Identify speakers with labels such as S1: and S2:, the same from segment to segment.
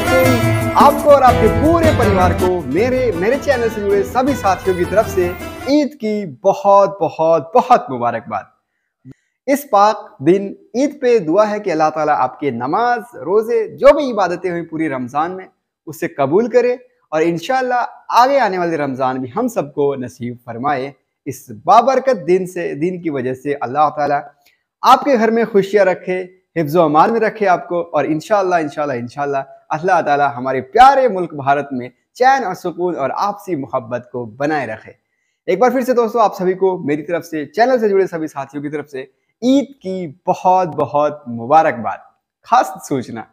S1: दोस्तों आपको और आपके पूरे परिवार को मेरे मेरे चैनल से जुड़े सभी साथियों की तरफ से ईद की बहुत बहुत बहुत मुबारकबाद इस पाक दिन ईद पे दुआ है कि अल्लाह ताला आपके नमाज रोज़े जो भी इबादतें हुई पूरी रमज़ान में उससे कबूल करे और इन आगे आने वाले रमज़ान भी हम सबको नसीब फरमाए इस बाबरकत दिन से दिन की वजह से अल्लाह ताला आपके घर में खुशियां रखे हिफ्ज़ अमान में रखे आपको और इनशाला इनशाला इन अल्लाह ताला हमारे प्यारे मुल्क भारत में चैन और सुकून और आपसी मोहब्बत को बनाए रखे एक बार फिर से दोस्तों आप सभी को मेरी तरफ से चैनल से जुड़े सभी साथियों की तरफ से ईद की बहुत बहुत मुबारकबाद खास सूचना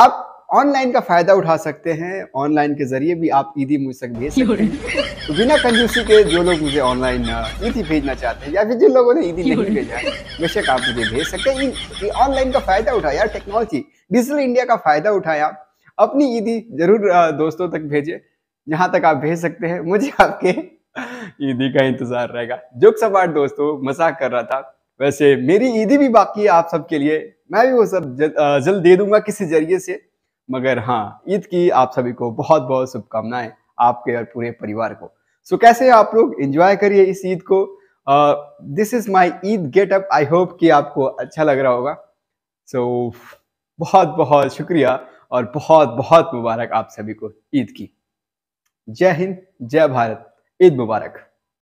S1: आप ऑनलाइन का फायदा उठा सकते हैं ऑनलाइन के जरिए भी आप ईदी मुझ तक भेज सकते हैं तो बिना कंजूसी के जो लोग मुझे ऑनलाइन ईदी भेजना चाहते हैं या फिर जिन लोगों ने ईदी नहीं भेजा है बेशक आप मुझे भेज सकते हैं ये ऑनलाइन का फायदा उठाया यार टेक्नोलॉजी डिजिटल इंडिया का फायदा उठाया अपनी ईदी जरूर दोस्तों तक भेजे जहाँ तक आप भेज सकते हैं मुझे आपके ईदी का इंतजार रहेगा जोक सपाट दोस्तों मजाक कर रहा था वैसे मेरी ईदी भी बाकी है आप सबके लिए मैं भी वो सब जल्द जल दे दूंगा किसी जरिए से मगर हाँ ईद की आप सभी को बहुत बहुत शुभकामनाएं आपके और पूरे परिवार को सो so, कैसे आप लोग एंजॉय करिए इस ईद को this is my Eid getup I hope कि आपको अच्छा लग रहा होगा सो so, बहुत बहुत शुक्रिया और बहुत बहुत मुबारक आप सभी को ईद की जय हिंद जय भारत ईद मुबारक